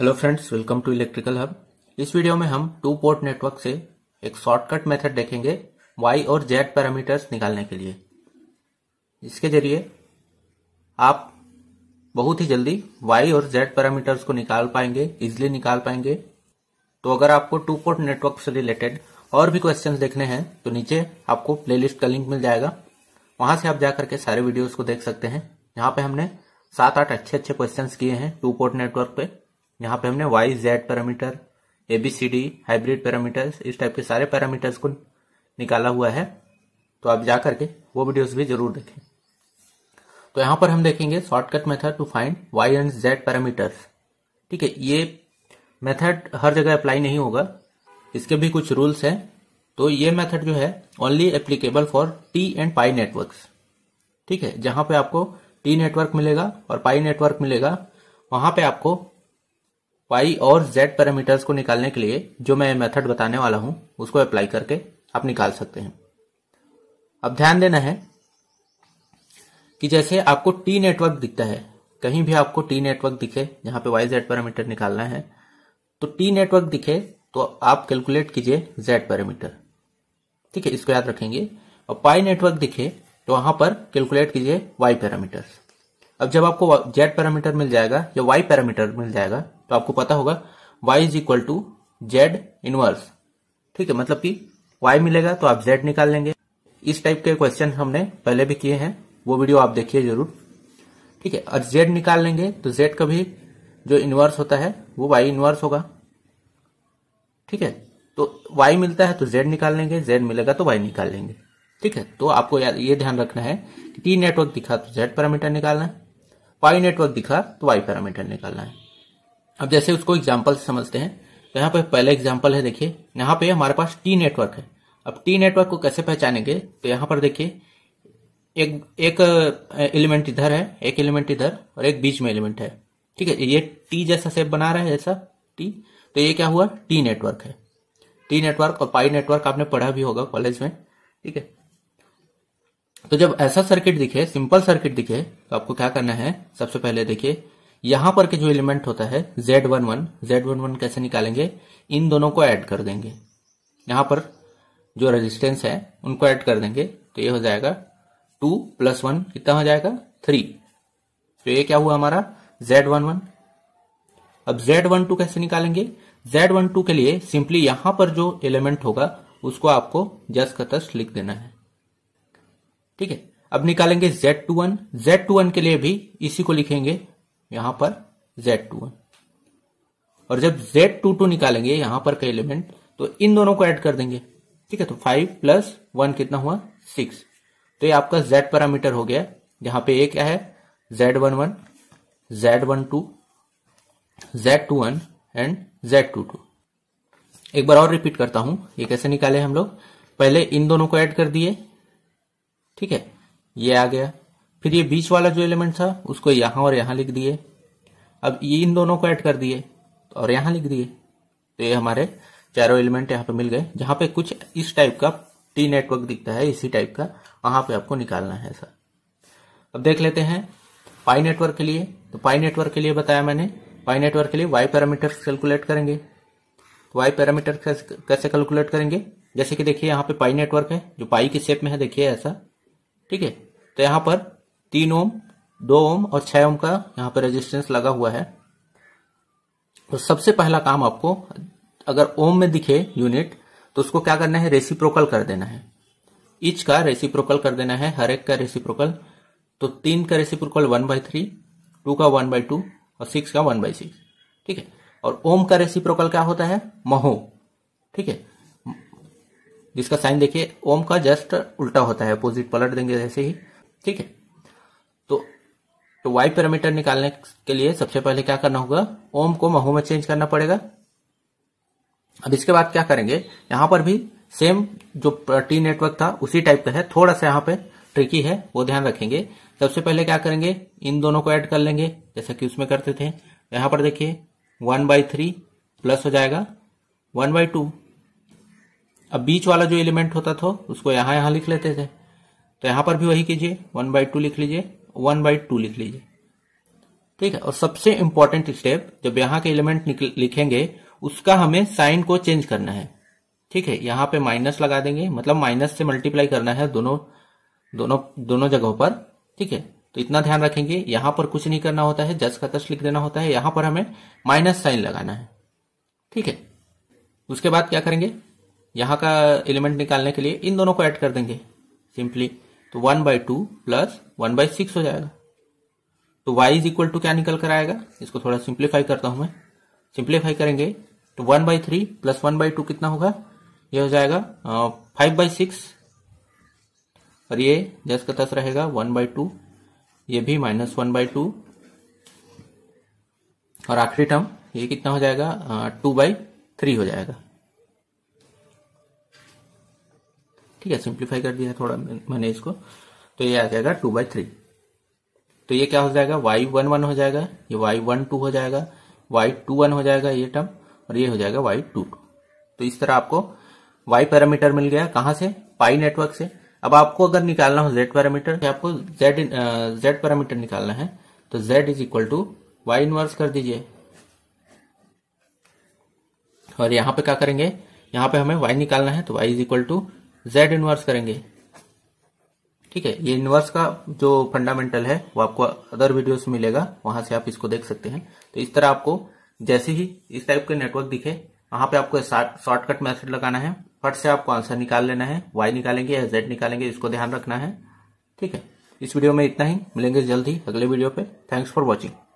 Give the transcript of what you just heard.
hello friends welcome to electrical hub इस video में हम टू पोर्ट नेटवर्क से एक शॉर्टकट मेथड देखेंगे वाई और जेड पैरामीटर्स निकालने के लिए इसके जरिए आप बहुत ही जल्दी वाई और जेड पैरामीटर्स को निकाल पाएंगे इजिली निकाल पाएंगे तो अगर आपको टू पोर्ट नेटवर्क से रिलेटेड और भी क्वेश्चन देखने हैं तो नीचे आपको प्ले का लिंक मिल जाएगा वहां से आप जाकर के सारे वीडियोज को देख सकते हैं यहाँ पे हमने सात आठ अच्छे अच्छे क्वेश्चन किए हैं टू पोर्ट नेटवर्क पे यहाँ पे हमने Y Z parameter ABCD hybrid parameters इस टाइप के सारे पैरामीटर्स को निकाला हुआ है तो आप जा करके वो वीडियोस भी जरूर देखें तो यहां पर हम देखेंगे shortcut method to find Y and Z parameters ठीक है ये मेथड हर जगह अप्लाई नहीं होगा इसके भी कुछ रूल्स हैं तो ये मेथड जो है only applicable for T and pi network ठीक है जहां पे आपको टी नेटवर्क मिलेगा और पाई नेटवर्क मिलेगा वहां पे आपको वाई और जेड पैरामीटर्स को निकालने के लिए जो मैं मेथड बताने वाला हूं उसको अप्लाई करके आप निकाल सकते हैं अब ध्यान देना है कि जैसे आपको टी नेटवर्क दिखता है कहीं भी आपको टी नेटवर्क दिखे जहां पे वाई जेड पैरामीटर निकालना है तो टी नेटवर्क दिखे तो आप कैलकुलेट कीजिए जेड पैरामीटर ठीक है इसको याद रखेंगे और पाई नेटवर्क दिखे तो वहां पर कैलकुलेट कीजिए वाई पैरामीटर अब जब आपको जेड पैरामीटर मिल जाएगा या वाई पैरामीटर मिल जाएगा तो आपको पता होगा Y is equal to Z inverse ठीक है मतलब कि वाई मिलेगा तो आप जेड निकाल लेंगे इस टाइप के क्वेश्चन हमने पहले भी किए हैं वो वीडियो आप देखिए जरूर ठीक है और जेड निकाल लेंगे तो जेड का भी जो इनवर्स होता है वो वाई इनवर्स होगा ठीक है तो वाई मिलता है तो जेड निकाल लेंगे जेड मिलेगा तो वाई निकाल लेंगे ठीक है तो आपको ये ध्यान रखना है कि टी नेटवर्क दिखा तो जेड पैरामीटर निकालना है वाई नेटवर्क दिखा तो वाई पैरामीटर निकालना है अब जैसे उसको एग्जाम्पल समझते हैं तो यहाँ पर पहले एग्जाम्पल है देखिए यहाँ पे हमारे पास टी नेटवर्क है अब टी नेटवर्क को कैसे पहचानेंगे तो यहाँ पर देखिए एक एक एलिमेंट इधर है एक एलिमेंट इधर और एक बीच में एलिमेंट है ठीक है ये टी जैसा सेप बना रहा है जैसा टी तो ये क्या हुआ टी नेटवर्क है टी नेटवर्क और पाई नेटवर्क आपने पढ़ा भी होगा कॉलेज में ठीक है तो जब ऐसा सर्किट दिखे सिंपल सर्किट दिखे तो आपको क्या करना है सबसे पहले देखिए यहां पर के जो एलिमेंट होता है Z one one Z one one कैसे निकालेंगे इन दोनों को ऐड कर देंगे यहां पर जो रेजिस्टेंस है उनको ऐड कर देंगे तो ये हो जाएगा टू प्लस वन कितना हो जाएगा थ्री तो ये क्या हुआ हमारा जेड वन वन अब जेड वन टू कैसे निकालेंगे जेड वन टू के लिए सिंपली यहां पर जो एलिमेंट होगा उसको आपको जस का तस्ट लिख देना है ठीक है अब निकालेंगे Z two one Z two one के लिए भी इसी को लिखेंगे यहां पर Z21 और जब Z22 निकालेंगे यहां पर का एलिमेंट तो इन दोनों को ऐड कर देंगे ठीक है तो फाइव प्लस वन कितना हुआ सिक्स तो ये आपका Z पैरामीटर हो गया यहां पे ये क्या है Z one one Z one two Z two one and Z two two एक बार और रिपीट करता हूं ये कैसे निकाले हम लोग पहले इन दोनों को ऐड कर दिए ठीक है ये आ गया फिर ये बीच वाला जो एलिमेंट था उसको यहां और यहां लिख दिए अब ये इन दोनों को ऐड कर दिए और यहां लिख दिए तो ये हमारे चारों एलिमेंट यहाँ पे मिल गए जहां पे कुछ इस टाइप का टी नेटवर्क दिखता है इसी टाइप का वहां पे आपको निकालना है सर अब देख लेते हैं पाई नेटवर्क के लिए तो पाई नेटवर्क के लिए बताया मैंने पाई नेटवर्क के लिए वाई पैरामीटर कैलकुलेट करेंगे तो वाई पैरामीटर कैसे कैलकुलेट करेंगे जैसे कि देखिए यहाँ पे पाई नेटवर्क है जो पाई के शेप में है देखिए ऐसा ठीक है तो यहाँ पर तीन ओम दो ओम और छह ओम का यहाँ पर रेजिस्टेंस लगा हुआ है तो सबसे पहला काम आपको अगर ओम में दिखे यूनिट तो उसको क्या करना है रेसिप्रोकल कर देना है इच का रेसिप्रोकल कर देना है हर एक का रेसिप्रोकल तो तीन का reciprocal one by three two का वन बाय टू और सिक्स का वन बाय सिक्स ठीक है और ओम का रेसिप्रोकल क्या होता है महो ठीक है जिसका साइन देखिए ओम का जस्ट उल्टा होता है अपोजिट पलट देंगे जैसे ही ठीक है तो वाई पैरामीटर निकालने के लिए सबसे पहले क्या करना होगा ओम को महू में चेंज करना पड़ेगा अब इसके बाद क्या करेंगे यहां पर भी सेम जो टी नेटवर्क था उसी टाइप का है थोड़ा सा यहाँ पे ट्रिकी है वो ध्यान रखेंगे सबसे पहले क्या करेंगे इन दोनों को ऐड कर लेंगे जैसा कि उसमें करते थे यहां पर देखिए वन बाई थ्री प्लस हो जाएगा वन बाई टू अब बीच वाला जो एलिमेंट होता था उसको यहां यहां लिख लेते थे तो यहां पर भी वही कीजिए वन बाई टू लिख लीजिए वन बाई टू लिख लीजिए ठीक है और सबसे इंपॉर्टेंट स्टेप जब यहाँ के एलिमेंट लिखेंगे उसका हमें साइन को चेंज करना है ठीक है यहां पे माइनस लगा देंगे मतलब माइनस से मल्टीप्लाई करना है दोनों दोनों दोनों जगहों पर ठीक है तो इतना ध्यान रखेंगे यहां पर कुछ नहीं करना होता है जस का तस लिख देना होता है यहां पर हमें माइनस साइन लगाना है ठीक है उसके बाद क्या करेंगे यहां का एलिमेंट निकालने के लिए इन दोनों को ऐड कर देंगे सिंपली तो one by two plus one by six हो जाएगा तो y इज इक्वल टू क्या निकल कर आएगा इसको थोड़ा सिंप्लीफाई करता हूं मैं सिंप्लीफाई करेंगे तो one by three plus one by two कितना होगा ये हो जाएगा फाइव बाई सिक्स और ये जस का तस रहेगा वन बाई टू ये भी माइनस वन बाई टू और आखिरी टर्म ये कितना हो जाएगा टू बाई थ्री हो जाएगा ठीक है सिंप्लीफाई कर दिया थोड़ा मैंने इसको तो ये आ जाएगा टू बाई थ्री तो ये क्या हो जाएगा वाई वन वन हो जाएगा ये वाई वन टू हो जाएगा वाई टू वन हो जाएगा ये टर्म और ये हो जाएगा वाई टू टू तो इस तरह आपको वाई पैरामीटर मिल गया कहां से पाई नेटवर्क से अब आपको अगर निकालना हो जेड पैरामीटर तो आपको जेड जेड पैरामीटर निकालना है तो Z is equal to Y inverse कर दीजिए और यहां पे क्या करेंगे यहां पे हमें y निकालना है तो y is equal to Z inverse करेंगे ठीक है ये इनवर्स का जो फंडामेंटल है वो आपको अदर वीडियोस मिलेगा वहां से आप इसको देख सकते हैं तो इस तरह आपको जैसे ही इस टाइप के नेटवर्क दिखे वहां पे आपको शॉर्टकट मैसेज लगाना है फट से आपको आंसर निकाल लेना है वाई निकालेंगे या जेड निकालेंगे इसको ध्यान रखना है ठीक है इस वीडियो में इतना ही मिलेंगे जल्द ही अगले वीडियो पे थैंक्स फॉर वॉचिंग